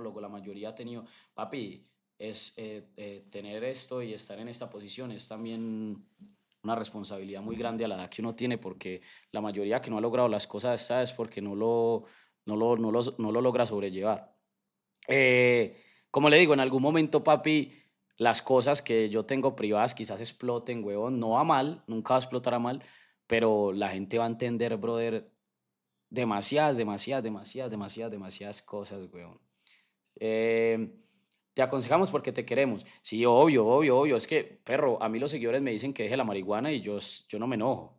Luego la mayoría ha tenido, papi, es eh, eh, tener esto y estar en esta posición es también una responsabilidad muy grande a la edad que uno tiene, porque la mayoría que no ha logrado las cosas está es porque no lo, no lo, no lo, logra sobrellevar. Eh, como le digo, en algún momento, papi, las cosas que yo tengo privadas quizás exploten, huevón, no va mal, nunca va a explotar a mal, pero la gente va a entender, brother, demasiadas, demasiadas, demasiadas, demasiadas, demasiadas cosas, weón. Eh, te aconsejamos porque te queremos. Sí, obvio, obvio, obvio. Es que, perro, a mí los seguidores me dicen que deje la marihuana y yo, yo no me enojo.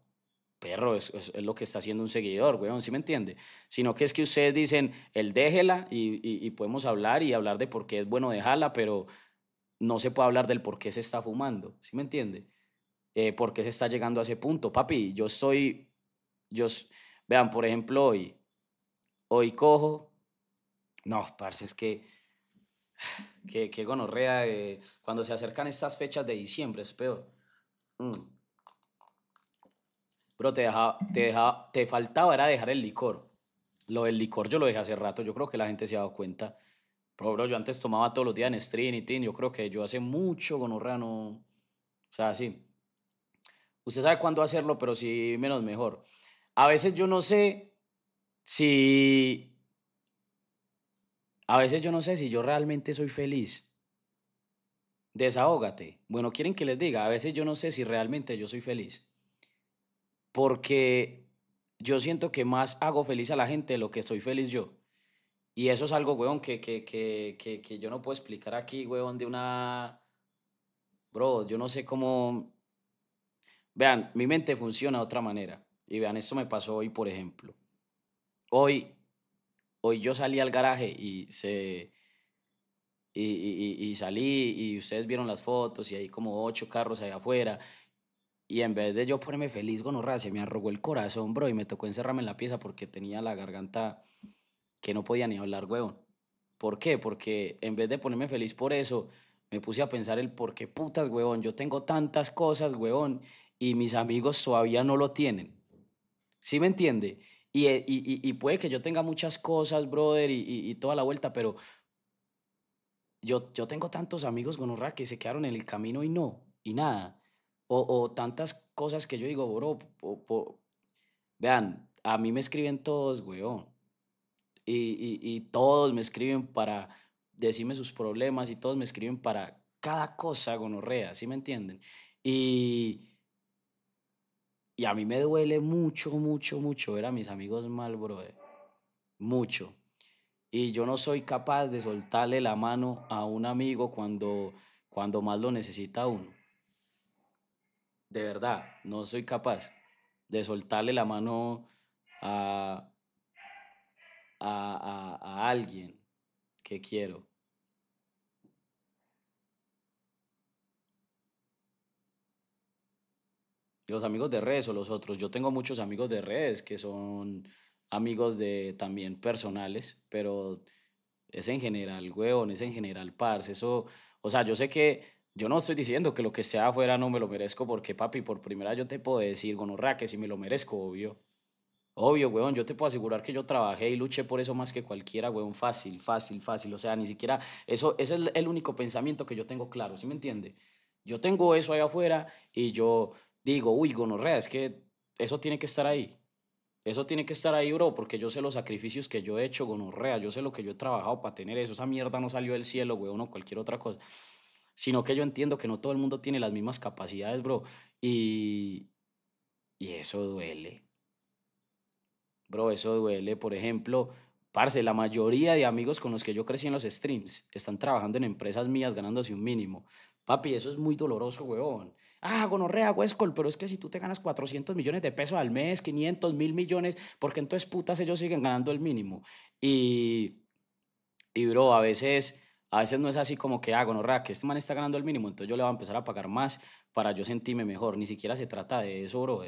Perro, es, lo que está haciendo un seguidor, weón, ¿sí me entiende? Sino que es que ustedes dicen, el déjela y, podemos hablar y hablar de por qué es bueno dejarla, pero no se puede hablar del por qué se está fumando, ¿sí me entiende? Eh, ¿Por qué se está llegando a ese punto? Papi, yo soy, yo, vean, por ejemplo, hoy, hoy cojo, no, parce, es que que, que gonorrea. Eh, cuando se acercan estas fechas de diciembre, es peor. pero mm. Bro, te, te, faltaba era dejar el licor. Lo del licor yo lo dejé hace rato. Yo creo que la gente se ha dado cuenta. Pero, yo antes tomaba todos los días en stream y tin. Yo creo que yo hace mucho gonorrea no. O sea, sí. Usted sabe cuándo hacerlo, pero sí menos mejor. A veces yo no sé si a veces yo no sé si yo realmente soy feliz. Desahógate. Bueno, quieren que les diga, a veces yo no sé si realmente yo soy feliz. Porque yo siento que más hago feliz a la gente lo que soy feliz yo. Y eso es algo, weón, que, yo no puedo explicar aquí, weón, de una... Bro, yo no sé cómo... Vean, mi mente funciona de otra manera. Y vean, eso me pasó hoy, por ejemplo. Hoy hoy yo salí al garaje y se... Y, salí y ustedes vieron las fotos y hay como ocho carros allá afuera. Y en vez de yo ponerme feliz, se me arrugó el corazón, bro, y me tocó encerrarme en la pieza porque tenía la garganta que no podía ni hablar, huevón. ¿Por qué? Porque en vez de ponerme feliz por eso, me puse a pensar el por qué putas, huevón. Yo tengo tantas cosas, huevón, y mis amigos todavía no lo tienen. ¿Sí me entiende? Eh, y, y, y, puede que yo tenga muchas cosas, brother, y, y toda la vuelta, pero yo, yo tengo tantos amigos gonorra que se quedaron en el camino y no, y nada. O, o tantas cosas que yo digo, bro, vean, a mí me escriben todos, güey, y todos me escriben para decirme sus problemas y todos me escriben para cada cosa gonorrea, ¿sí me entienden? Y, y a mí me duele mucho, mucho, mucho ver a mis amigos mal, bro. Mucho. Y yo no soy capaz de soltarle la mano a un amigo cuando, cuando más lo necesita uno. De verdad, no soy capaz de soltarle la mano a, a alguien que quiero. los amigos de redes o los otros. Yo tengo muchos amigos de redes que son amigos de también personales, pero es en general, weón, es en general, parce. Eso, o sea, yo sé que yo no estoy diciendo que lo que sea afuera no me lo merezco, porque papi, por primera yo te puedo decir, gonorra, que si me lo merezco, obvio. Obvio, weón, yo te puedo asegurar que yo trabajé y luché por eso más que cualquiera, weón, fácil, fácil, fácil. O sea, ni siquiera, eso, es el, único pensamiento que yo tengo claro, ¿sí me entiende? Yo tengo eso ahí afuera y yo digo, uy, gonorrea, es que eso tiene que estar ahí. Eso tiene que estar ahí, bro, porque yo sé los sacrificios que yo he hecho, gonorrea, yo sé lo que yo he trabajado para tener eso. Esa mierda no salió del cielo, güey, o cualquier otra cosa. Sino que yo entiendo que no todo el mundo tiene las mismas capacidades, bro. Y, y eso duele. Bro, eso duele. Por ejemplo, parce, la mayoría de amigos con los que yo crecí en los streams están trabajando en empresas mías ganándose un mínimo. Papi, eso es muy doloroso, weón ah, gonorrea, huescol, pero es que si tú te ganas 400 millones de pesos al mes, 500 mil millones, porque entonces putas ellos siguen ganando el mínimo. Y, y bro, a veces... A veces no es así como que, ah, gonorrea, que este man está ganando el mínimo, entonces yo le voy a empezar a pagar más para yo sentirme mejor. Ni siquiera se trata de eso, bro,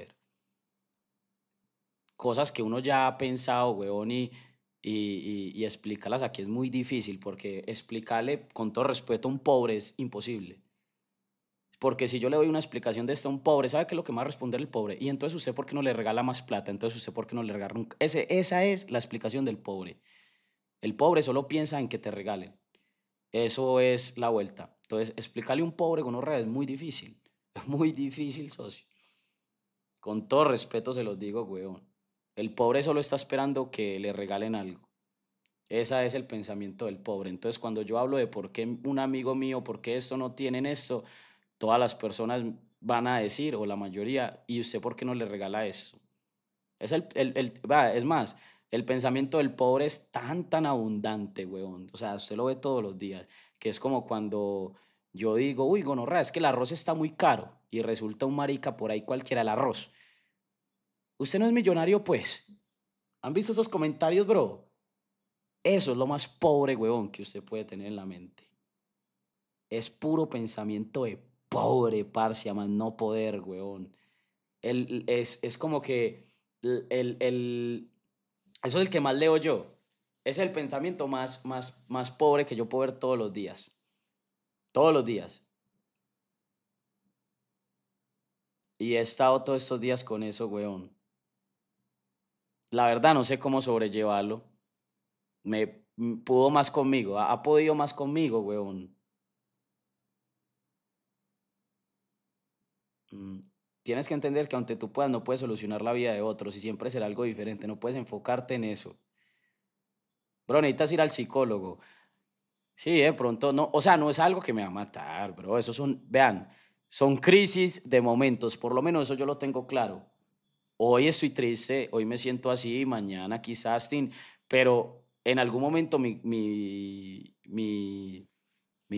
Cosas que uno ya ha pensado, weón, y, y, y, explicarlas aquí es muy difícil porque explicarle con todo respeto a un pobre es imposible. Porque si yo le doy una explicación de esto a un pobre, ¿sabe qué es lo que me va a responder el pobre? Y entonces usted, ¿por qué no le regala más plata? Entonces usted, ¿por qué no le regala nunca? Ese, esa es la explicación del pobre. El pobre solo piensa en que te regalen. Eso es la vuelta. Entonces, explicarle a un pobre con honra, es muy difícil. Es muy difícil, socio. Con todo respeto se los digo, weón. El pobre solo está esperando que le regalen algo. Ese es el pensamiento del pobre. Entonces, cuando yo hablo de por qué un amigo mío, por qué esto no tienen esto, todas las personas van a decir, o la mayoría, ¿y usted por qué no le regala eso? Es, el, el, es más, el pensamiento del pobre es tan, tan abundante, weón. O sea, usted lo ve todos los días, que es como cuando yo digo, uy, gonorra, es que el arroz está muy caro y resulta un marica por ahí cualquiera el arroz. Usted no es millonario, pues. ¿Han visto esos comentarios, bro? Eso es lo más pobre, weón, que usted puede tener en la mente. Es puro pensamiento de pobre, parcia, más no poder, weón. es, es como que el, el, eso es el que más leo yo. Es el pensamiento más, más, más pobre que yo puedo ver todos los días. Todos los días. Y he estado todos estos días con eso, weón. La verdad no sé cómo sobrellevarlo. Me pudo más conmigo, ha, ha podido más conmigo, weón. Mm, tienes que entender que aunque tú puedas, no puedes solucionar la vida de otros y siempre será algo diferente, no puedes enfocarte en eso. Bro, necesitas ir al psicólogo. Sí, de pronto no, o sea, no es algo que me va a matar, bro. Eso son, vean, son crisis de momentos, por lo menos eso yo lo tengo claro. Hoy estoy triste, hoy me siento así, mañana quizás, pero en algún momento mi,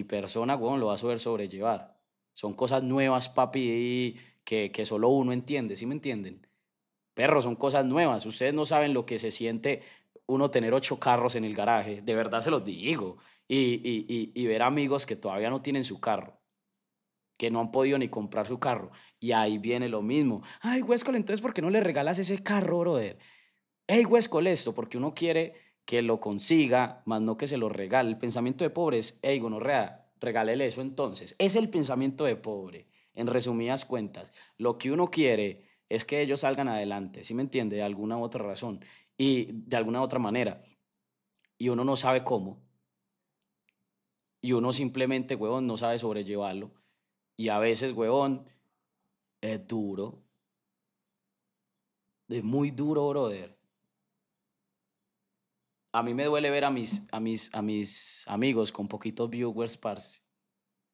persona, weón, lo va a saber sobrellevar. Son cosas nuevas, papi, que, que solo uno entiende, ¿sí me entienden? Perros son cosas nuevas. Ustedes no saben lo que se siente uno tener ocho carros en el garaje. De verdad se los digo. Y, y, ver amigos que todavía no tienen su carro que no han podido ni comprar su carro. Y ahí viene lo mismo. Ay, Huescol, entonces, ¿por qué no le regalas ese carro, brother? Hey, Huescol, esto, porque uno quiere que lo consiga, más no que se lo regale. El pensamiento de pobres, no gonorrea, regálele eso entonces. Es el pensamiento de pobre, en resumidas cuentas. Lo que uno quiere es que ellos salgan adelante, ¿sí me entiende? De alguna u otra razón y de alguna u otra manera. Y uno no sabe cómo. Y uno simplemente, huevón, no sabe sobrellevarlo. Y a veces, huevón, es duro. Es muy duro, brother a mí me duele ver a mis, a mis, a mis amigos con poquitos viewers, parce.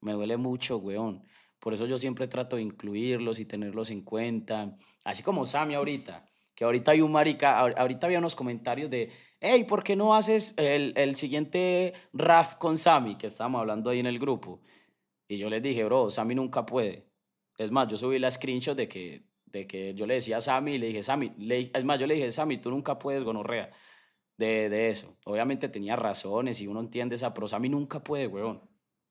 Me duele mucho, weón. Por eso yo siempre trato de incluirlos y tenerlos en cuenta. Así como Sami ahorita, que ahorita hay un marica, ahorita había unos comentarios de, hey, ¿por qué no haces el, siguiente raf con Sami Que estábamos hablando ahí en el grupo. Y yo les dije, bro, Sammy nunca puede. Es más, yo subí la screenshot de que, de que yo le decía a Sammy, y le dije, Sami es más, yo le dije, Sammy, tú nunca puedes gonorrea de, eso. Obviamente tenía razones y uno entiende esa, pero Sammy nunca puede, weón.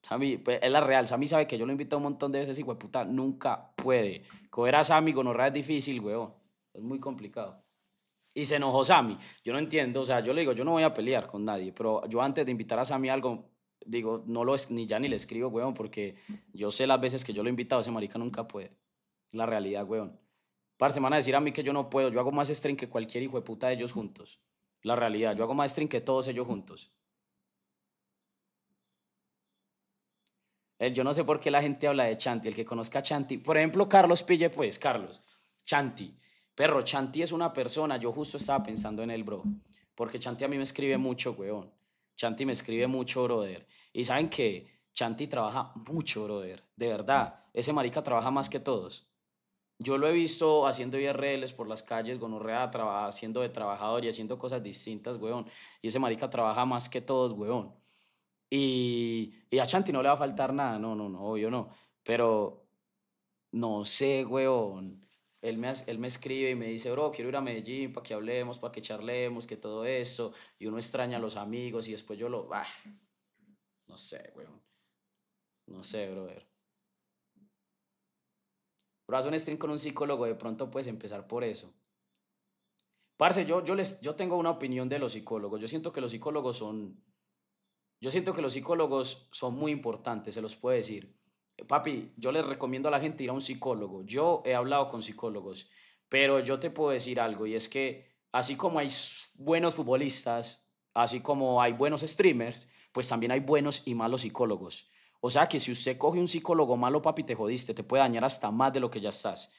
Sammy, pues, es la real. Sammy sabe que yo lo invito un montón de veces y, weón, puta, nunca puede. Coger a Sammy con es difícil, weón. Es muy complicado. Y se enojó Sammy. Yo no entiendo, o sea, yo le digo, yo no voy a pelear con nadie, pero yo antes de invitar a Sammy algo, digo, no lo ni ya ni le escribo, weón, porque yo sé las veces que yo lo he invitado, ese marica nunca puede. La realidad, weón. Para me van a decir a mí que yo no puedo, yo hago más stream que cualquier hijo de puta de ellos juntos la realidad. Yo hago maestrín que todos ellos juntos. yo no sé por qué la gente habla de Chanti, el que conozca a Chanti. Por ejemplo, Carlos Pille, pues, Carlos, Chanti. Perro, Chanti es una persona, yo justo estaba pensando en él, bro. Porque Chanti a mí me escribe mucho, weón. Chanti me escribe mucho, brother. Y saben que Chanti trabaja mucho, brother. De verdad, ese marica trabaja más que todos yo lo he visto haciendo IRLs por las calles, gonorrea, haciendo de trabajador y haciendo cosas distintas, weón. Y ese marica trabaja más que todos, weón. Y, a Chanti no le va a faltar nada, no, no, no, yo no. Pero no sé, weón. Él me, él me escribe y me dice, bro, quiero ir a Medellín para que hablemos, para que charlemos, que todo eso. Y uno extraña a los amigos y después yo lo... Ah, no sé, weón. No sé, brother un stream con un psicólogo, de pronto puedes empezar por eso. Parce, yo, yo, les, yo tengo una opinión de los psicólogos. Yo siento que los psicólogos son. Yo siento que los psicólogos son muy importantes, se los puedo decir. Papi, yo les recomiendo a la gente ir a un psicólogo. Yo he hablado con psicólogos, pero yo te puedo decir algo, y es que así como hay buenos futbolistas, así como hay buenos streamers, pues también hay buenos y malos psicólogos. O sea que si usted coge un psicólogo malo, papi, te jodiste, te puede dañar hasta más de lo que ya estás.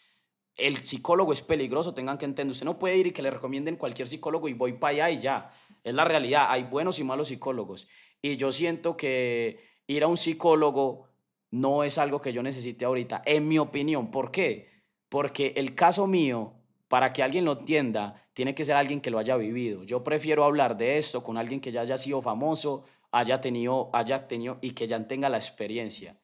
El psicólogo es peligroso, tengan que entender. Usted no puede ir y que le recomienden cualquier psicólogo y voy para allá y ya. Es la realidad. Hay buenos y malos psicólogos. Y yo siento que ir a un psicólogo no es algo que yo necesite ahorita, en mi opinión. ¿Por qué? Porque el caso mío, para que alguien lo entienda, tiene que ser alguien que lo haya vivido. Yo prefiero hablar de esto con alguien que ya haya sido famoso, haya tenido, haya tenido y que ya tenga la experiencia.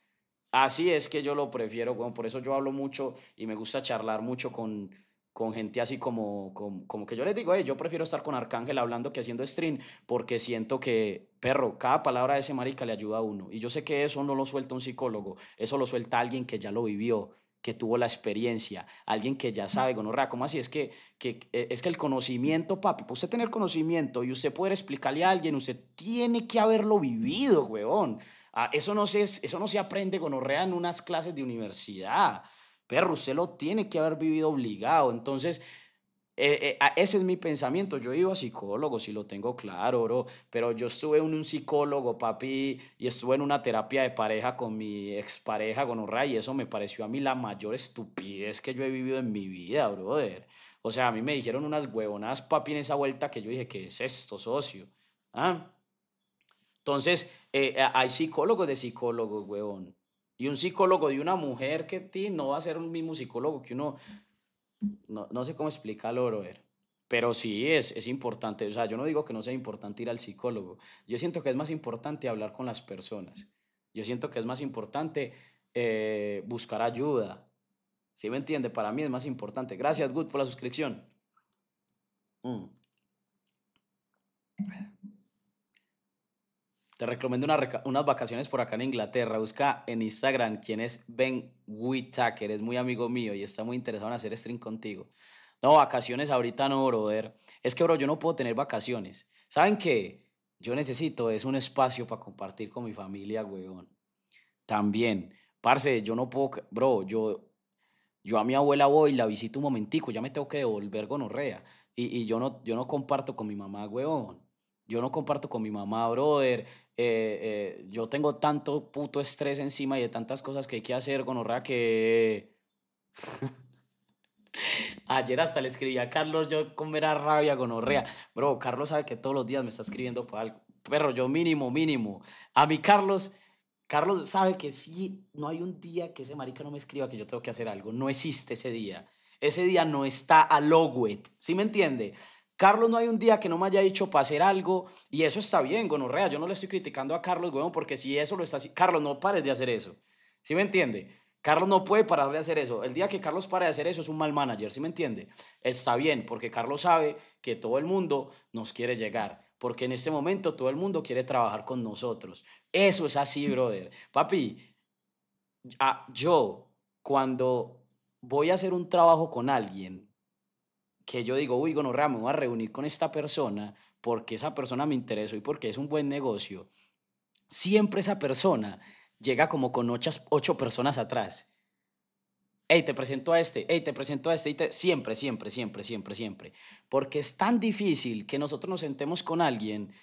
Así es que yo lo prefiero, bueno, por eso yo hablo mucho y me gusta charlar mucho con, con gente así como, como, que yo les digo, hey, yo prefiero estar con Arcángel hablando que haciendo stream, porque siento que, perro, cada palabra de ese marica le ayuda a uno. Y yo sé que eso no lo suelta un psicólogo, eso lo suelta alguien que ya lo vivió, que tuvo la experiencia, alguien que ya sabe gonorrea, ¿cómo así? Es que, que, e, es que el conocimiento, papi, para usted tener conocimiento y usted poder explicarle a alguien, usted tiene que haberlo vivido, huevón. Ah, eso, no se, eso no se aprende gonorrea en unas clases de universidad. Perro, usted lo tiene que haber vivido obligado. Entonces, eh, eh, ese es mi pensamiento. Yo iba a psicólogo, si lo tengo claro, bro. Pero yo estuve en un psicólogo, papi, y estuve en una terapia de pareja con mi expareja, con Horray. y eso me pareció a mí la mayor estupidez que yo he vivido en mi vida, brother. O sea, a mí me dijeron unas huevonas, papi, en esa vuelta que yo dije, ¿qué es esto, socio? ¿Ah? Entonces, eh, hay psicólogos de psicólogos, huevón. Y un psicólogo de una mujer que ti no va a ser un mismo psicólogo que uno no, sé cómo explicarlo, brother. Pero sí es, es importante. O sea, yo no digo que no sea importante ir al psicólogo. Yo siento que es más importante hablar con las personas. Yo siento que es más importante eh, buscar ayuda. ¿Sí me entiende? Para mí es más importante. Gracias, Good, por la suscripción. Mm. Te recomiendo unas vacaciones por acá en Inglaterra. Busca en Instagram quién es Ben Whitaker. Es muy amigo mío y está muy interesado en hacer stream contigo. No, vacaciones ahorita no, brother. Es que, bro, yo no puedo tener vacaciones. ¿Saben qué? Yo necesito es un espacio para compartir con mi familia, weón. También. Parce, yo no puedo... Bro, yo, yo a mi abuela voy, la visito un momentico, ya me tengo que devolver gonorrea. Y, y yo, no, yo no comparto con mi mamá, weón. Yo no comparto con mi mamá, brother. Eh, eh, yo tengo tanto puto estrés encima y de tantas cosas que hay que hacer, gonorrea, que... Ayer hasta le escribí a Carlos, yo con rabia, gonorrea. Mm. Bro, Carlos sabe que todos los días me está escribiendo por perro Pero yo mínimo, mínimo. A mi Carlos, Carlos sabe que si no hay un día que ese marica no me escriba que yo tengo que hacer algo. No existe ese día. Ese día no está a wet ¿Sí me entiende? Carlos no hay un día que no me haya dicho para hacer algo y eso está bien, gonorrea. Yo no le estoy criticando a Carlos, weón, porque si eso lo está Carlos, no pares de hacer eso. ¿Sí me entiende? Carlos no puede parar de hacer eso. El día que Carlos pare de hacer eso es un mal manager, ¿sí me entiende? Está bien, porque Carlos sabe que todo el mundo nos quiere llegar, porque en este momento todo el mundo quiere trabajar con nosotros. Eso es así, brother. Papi, ah, yo cuando voy a hacer un trabajo con alguien, que yo digo, uy, bueno, me voy a reunir con esta persona porque esa persona me interesó y porque es un buen negocio, siempre esa persona llega como con ocho, ocho personas atrás. Hey, te presento a este, hey, te presento a este, y siempre, siempre, siempre, siempre, siempre. Porque es tan difícil que nosotros nos sentemos con alguien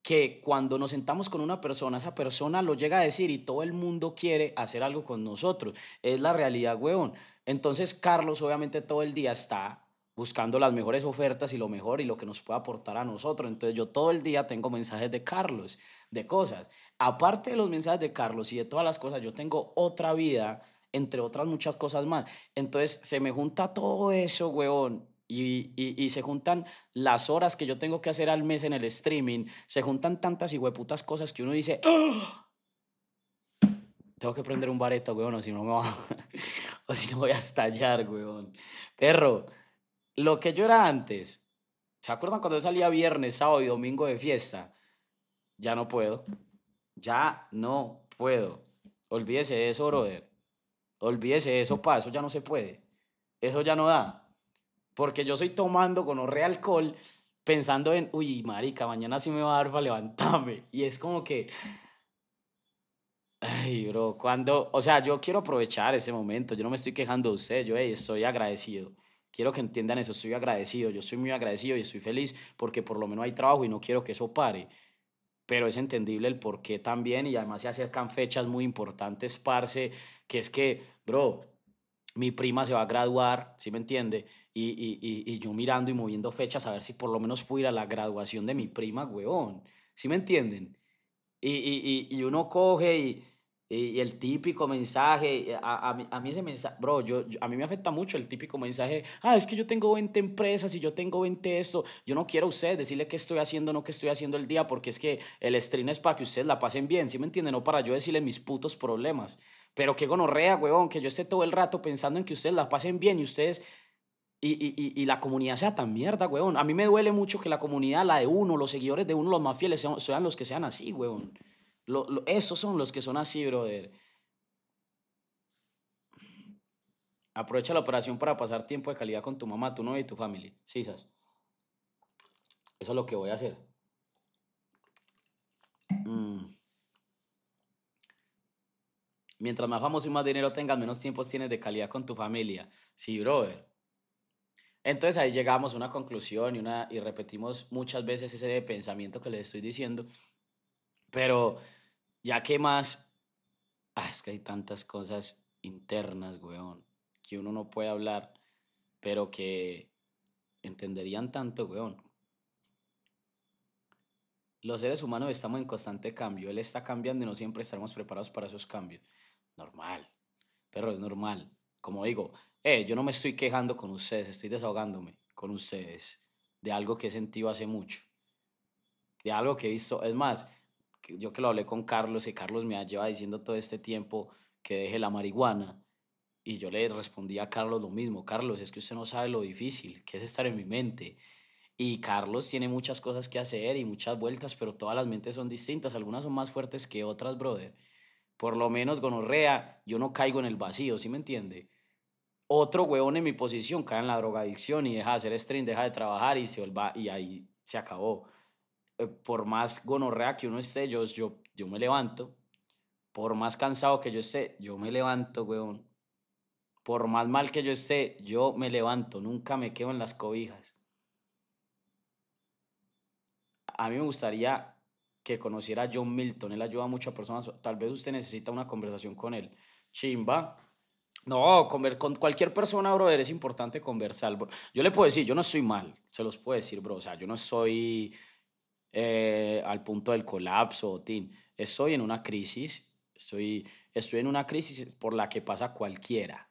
que cuando nos sentamos con una persona, esa persona lo llega a decir y todo el mundo quiere hacer algo con nosotros. Es la realidad, weón. Entonces Carlos obviamente todo el día está buscando las mejores ofertas y lo mejor y lo que nos puede aportar a nosotros. Entonces yo todo el día tengo mensajes de Carlos, de cosas. Aparte de los mensajes de Carlos y de todas las cosas, yo tengo otra vida, entre otras muchas cosas más. Entonces se me junta todo eso, huevón. Y, y, y se juntan las horas que yo tengo que hacer al mes en el streaming, se juntan tantas y hueputas cosas que uno dice, ¡Ah! tengo que prender un bareto, weón, o si no me o si no voy a estallar, weón. Perro, lo que yo era antes, ¿se acuerdan cuando salía viernes, sábado y domingo de fiesta? Ya no puedo. Ya no puedo. Olvídese de eso, brother. Olvídese de eso, pa. Eso ya no se puede. Eso ya no da. Porque yo estoy tomando con alcohol pensando en, uy, marica, mañana sí me va a dar para levantarme. Y es como que, ay, bro, cuando, o sea, yo quiero aprovechar ese momento, yo no me estoy quejando de usted, yo estoy agradecido. Quiero que entiendan eso, estoy agradecido, yo estoy muy agradecido y estoy feliz porque por lo menos hay trabajo y no quiero que eso pare. Pero es entendible el por qué también y además se acercan fechas muy importantes, parce, que es que, bro, mi prima se va a graduar, ¿sí me entiende? Y, y, y, yo mirando y moviendo fechas a ver si por lo menos puedo ir a la graduación de mi prima, weón, ¿sí me entienden? Y, y uno coge y y, el típico mensaje, eh, a, mí, ese mensaje, bro, yo, a mí me afecta mucho el típico mensaje, ah, es que yo tengo 20 empresas y yo tengo 20 esto, yo no quiero a usted decirle qué estoy haciendo, no qué estoy haciendo el día, porque es que el stream es para que ustedes la pasen bien, ¿sí me entienden? No para yo decirle mis putos problemas. Pero qué gonorrea, huevón, que yo esté todo el rato pensando en que ustedes la pasen bien y ustedes y, y, la comunidad sea tan mierda, weón. A mí me duele mucho que la comunidad, la de uno, los seguidores de uno, los más fieles, sean, sean los que sean así, weón. Lo, esos son los que son así, brother. Aprovecha la operación para pasar tiempo de calidad con tu mamá, tu novia y tu familia. Sisas. Eso es lo que voy a hacer. Mm. Mientras más famoso y más dinero tengas, menos tiempos tienes de calidad con tu familia. Sí, brother. Entonces ahí llegamos a una conclusión y, una, y repetimos muchas veces ese pensamiento que les estoy diciendo. Pero ya que más, ah, es que hay tantas cosas internas, weón, que uno no puede hablar, pero que entenderían tanto, weón. Los seres humanos estamos en constante cambio. Él está cambiando y no siempre estaremos preparados para esos cambios. Normal, pero es normal. Como digo, eh, yo no me estoy quejando con ustedes, estoy desahogándome con ustedes de algo que he sentido hace mucho, de algo que he visto. Es más, yo que lo hablé con Carlos y Carlos me ha llevado diciendo todo este tiempo que deje la marihuana. Y yo le respondí a Carlos lo mismo, Carlos, es que usted no sabe lo difícil que es estar en mi mente. Y Carlos tiene muchas cosas que hacer y muchas vueltas, pero todas las mentes son distintas, algunas son más fuertes que otras, brother. Por lo menos gonorrea, yo no caigo en el vacío, ¿sí me entiende? Otro huevón en mi posición cae en la drogadicción y deja de hacer stream, deja de trabajar y se va y ahí se acabó. Eh, por más gonorrea que uno esté, yo, yo, yo me levanto. Por más cansado que yo esté, yo me levanto, weón. Por más mal que yo esté, yo me levanto. Nunca me quedo en las cobijas. A mí me gustaría que conociera a John Milton. Él ayuda a muchas personas. Tal vez usted necesita una conversación con él. Chimba. No, con, con cualquier persona, brother, es importante conversar. Yo le puedo decir, yo no soy mal, se los puedo decir, bro. O sea, yo no soy eh, al punto del colapso, Tim. Estoy en una crisis, estoy, estoy en una crisis por la que pasa cualquiera.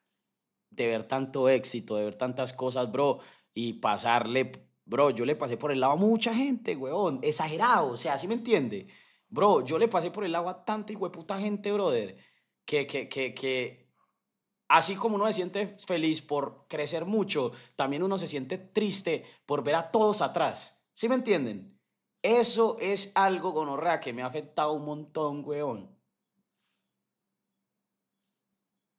De ver tanto éxito, de ver tantas cosas, bro, y pasarle, bro, yo le pasé por el lado a mucha gente, weón, exagerado, o sea, ¿sí me entiende? Bro, yo le pasé por el lado a tanta y puta gente, brother, que, que, que, que, así como uno se siente feliz por crecer mucho, también uno se siente triste por ver a todos atrás. ¿Sí me entienden? Eso es algo, gonorrea, que me ha afectado un montón, weón.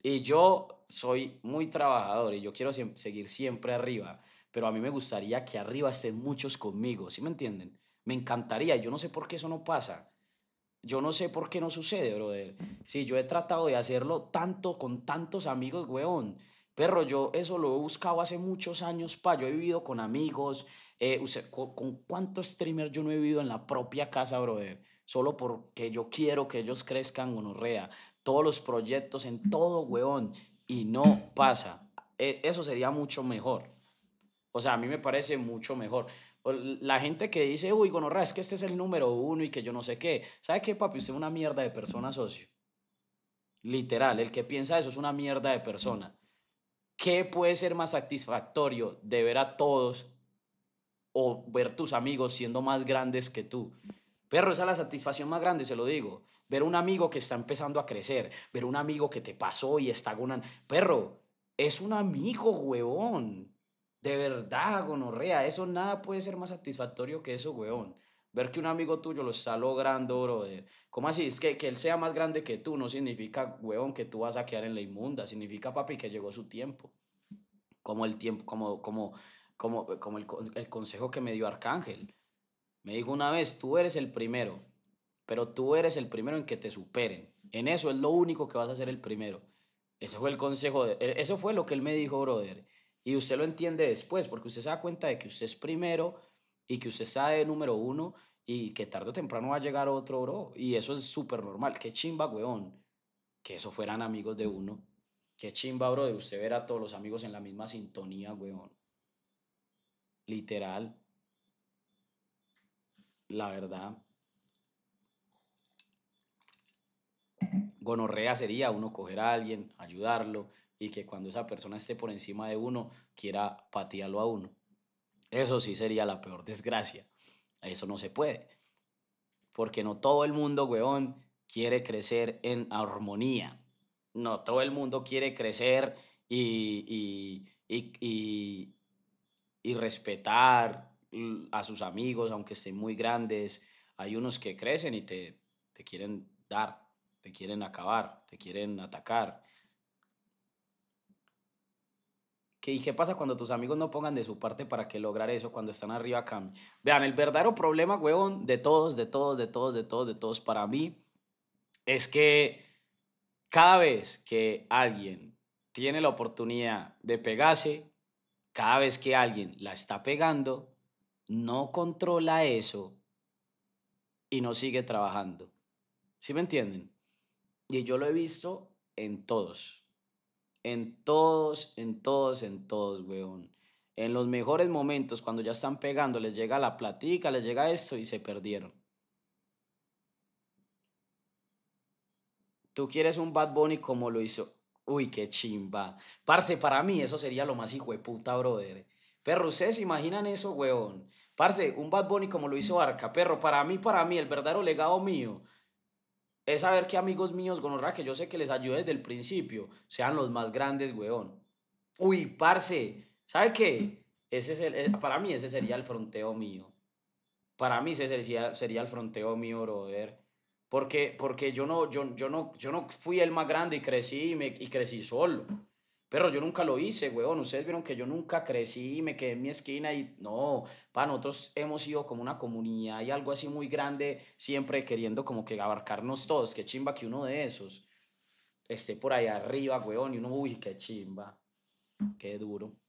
Y yo soy muy trabajador y yo quiero seguir siempre arriba, pero a mí me gustaría que arriba estén muchos conmigo, ¿sí me entienden? Me encantaría, yo no sé por qué eso no pasa. Yo no sé por qué no sucede, brother. Sí, yo he tratado de hacerlo tanto con tantos amigos, weón. Pero yo eso lo he buscado hace muchos años, pa. Yo he vivido con amigos, eh, ¿con, cuántos streamers yo no he vivido en la propia casa, brother? Solo porque yo quiero que ellos crezcan, gonorrea. Todos los proyectos, en todo, weón. Y no pasa. E, eso sería mucho mejor. O sea, a mí me parece mucho mejor. La gente que dice, uy, gonorrea, es que este es el número uno y que yo no sé qué. ¿Sabe qué, papi? Usted es una mierda de persona, socio. Literal, el que piensa eso es una mierda de persona. ¿Qué puede ser más satisfactorio de ver a todos o ver tus amigos siendo más grandes que tú. Perro, esa es la satisfacción más grande, se lo digo. Ver un amigo que está empezando a crecer, ver un amigo que te pasó y está gonan. Perro, es un amigo, huevón. De verdad, gonorrea. Eso nada puede ser más satisfactorio que eso, huevón. Ver que un amigo tuyo lo está logrando, brother. ¿Cómo así? Es que, que él sea más grande que tú no significa, huevón, que tú vas a quedar en la inmunda. Significa, papi, que llegó su tiempo. Como el tiempo, como, como como, como el, el consejo que me dio Arcángel. Me dijo una vez, tú eres el primero, pero tú eres el primero en que te superen. En eso es lo único que vas a ser el primero. Ese fue el consejo, de, e, eso fue lo que él me dijo, brother. Y usted lo entiende después, porque usted se da cuenta de que usted es primero y que usted sabe número uno y que tarde o temprano va a llegar otro, bro. Y eso es súper normal. Qué chimba, weón. Que eso fueran amigos de uno. Qué chimba, brother. Usted ver a todos los amigos en la misma sintonía, weón literal, la verdad. Gonorrea sería uno coger a alguien, ayudarlo y que cuando esa persona esté por encima de uno quiera patearlo a uno. Eso sí sería la peor desgracia. Eso no se puede. Porque no todo el mundo, weón, quiere crecer en armonía. No todo el mundo quiere crecer y, y, y, y y respetar a sus amigos, aunque estén muy grandes. Hay unos que crecen y te, te quieren dar, te quieren acabar, te quieren atacar. ¿Qué, ¿Y qué pasa cuando tus amigos no pongan de su parte para que lograr eso cuando están arriba acá? Vean, el verdadero problema, huevón, de todos, de todos, de todos, de todos, de todos, para mí, es que cada vez que alguien tiene la oportunidad de pegarse, cada vez que alguien la está pegando, no controla eso y no sigue trabajando. ¿Sí me entienden? Y yo lo he visto en todos. En todos, en todos, en todos, weón. En los mejores momentos, cuando ya están pegando, les llega la platica, les llega esto y se perdieron. Tú quieres un Bad Bunny como lo hizo Uy, qué chimba. Parce, para mí eso sería lo más hijo de puta, brother. Perro, ¿ustedes se imaginan eso, weón? Parce, un Bad Bunny como lo hizo Arca, perro, para mí, para mí, el verdadero legado mío es saber que amigos míos, honra, que yo sé que les ayude desde el principio, sean los más grandes, weón. Uy, parce, ¿sabe qué? Ese es eh, para mí ese sería el fronteo mío. Para mí ese sería, sería el fronteo mío, brother. Porque, porque yo, no, yo, yo, no, yo no fui el más grande y crecí y, crecí solo. Pero yo nunca lo hice, weón. Ustedes vieron que yo nunca crecí, y me quedé en mi esquina y no, para nosotros hemos sido como una comunidad y algo así muy grande, siempre queriendo como que abarcarnos todos. Qué chimba que uno de esos esté por ahí arriba, weón, y uno, uy, qué chimba, qué duro.